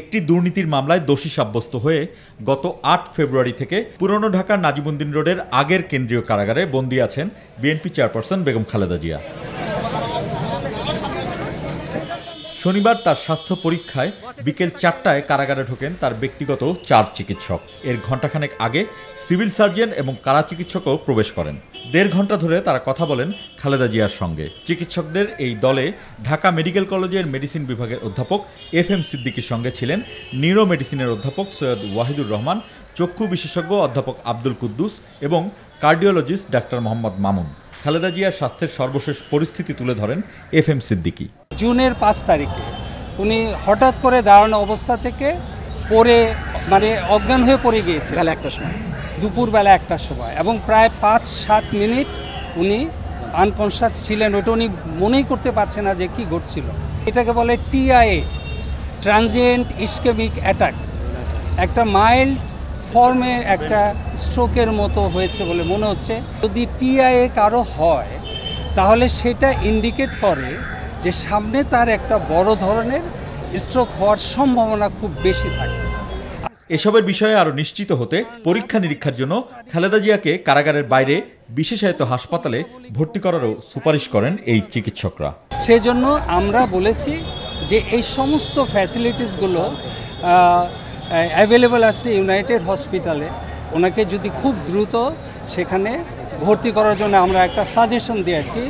একটি দুর্নীতির মামলায় দোষী সাব্যস্ত হয়ে গত আট ফেব্রুয়ারি থেকে পুরনো ঢাকার নাজিমুদ্দিন রোডের আগের কেন্দ্রীয় কারাগারে বন্দী আছেন বিএনপি চেয়ারপারসন বেগম খালেদা জিয়া শনিবার তার স্বাস্থ্য পরীক্ষায় বিকেল চারটায় কারাগারে ঢোকেন তার ব্যক্তিগত চার চিকিৎসক এর ঘণ্টাখানেক আগে সিভিল সার্জন এবং কারা চিকিৎসকও প্রবেশ করেন দেড় ঘন্টা ধরে তারা কথা বলেন খালেদা জিয়ার সঙ্গে চিকিৎসকদের এই দলে ঢাকা মেডিকেল কলেজের মেডিসিন বিভাগের অধ্যাপক এফ এম সিদ্দিকির সঙ্গে ছিলেন নিউরো মেডিসিনের অধ্যাপক সৈয়দ ওয়াহিদুর রহমান চক্ষু বিশেষজ্ঞ অধ্যাপক আব্দুল কুদ্দুস এবং কার্ডিওলজিস্ট ডাক্তার মোহাম্মদ মামুন খালেদা জিয়ার স্বাস্থ্যের সর্বশেষ পরিস্থিতি তুলে ধরেন এফ এম সিদ্দিকি জুনের পাঁচ তারিখে উনি হঠাৎ করে দাঁড়ানো অবস্থা থেকে পরে মানে অজ্ঞান হয়ে পড়ে গিয়েছে একটা সময় দুপুরবেলা একটার সময় এবং প্রায় পাঁচ সাত মিনিট উনি আনকনসাস ছিলেন ওটা উনি মনেই করতে পারছে না যে কি ঘটছিল এটাকে বলে টিআইএ ট্রানজিয়েন্ট ইস্কেমিক অ্যাটাক একটা মাইল্ড ফর্মে একটা স্ট্রোকের মতো হয়েছে বলে মনে হচ্ছে যদি টিআইএ কারো হয় তাহলে সেটা ইন্ডিকেট করে যে সামনে তার একটা বড় ধরনের স্ট্রোক হওয়ার সম্ভাবনা খুব বেশি থাকে এসবের বিষয়ে আরও নিশ্চিত হতে পরীক্ষা নিরীক্ষার জন্য খালেদা জিয়াকে কারাগারের বাইরে বিশেষায়িত হাসপাতালে ভর্তি করারও সুপারিশ করেন এই চিকিৎসকরা সেজন্য আমরা বলেছি যে এই সমস্ত ফ্যাসিলিটিসগুলো অ্যাভেলেবল আছে ইউনাইটেড হসপিটালে ওনাকে যদি খুব দ্রুত সেখানে ভর্তি করার জন্য আমরা একটা সাজেশন দিয়েছি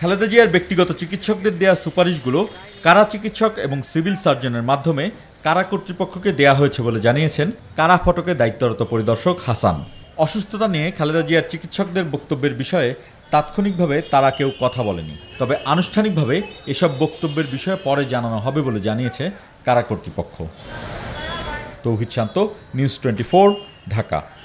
খালেদা জিয়ার ব্যক্তিগত চিকিৎসকদের দেওয়া সুপারিশগুলো কারা চিকিৎসক এবং সিভিল সার্জনের মাধ্যমে কারা কর্তৃপক্ষকে দেয়া হয়েছে বলে জানিয়েছেন কারা ফটকে দায়িত্বরত পরিদর্শক হাসান অসুস্থতা নিয়ে খালেদা জিয়ার চিকিৎসকদের বক্তব্যের বিষয়ে তাৎক্ষণিকভাবে তারা কেউ কথা বলেনি তবে আনুষ্ঠানিকভাবে এসব বক্তব্যের বিষয়ে পরে জানানো হবে বলে জানিয়েছে কারা কর্তৃপক্ষ তৌহিদ শান্ত নিউজ টোয়েন্টি ঢাকা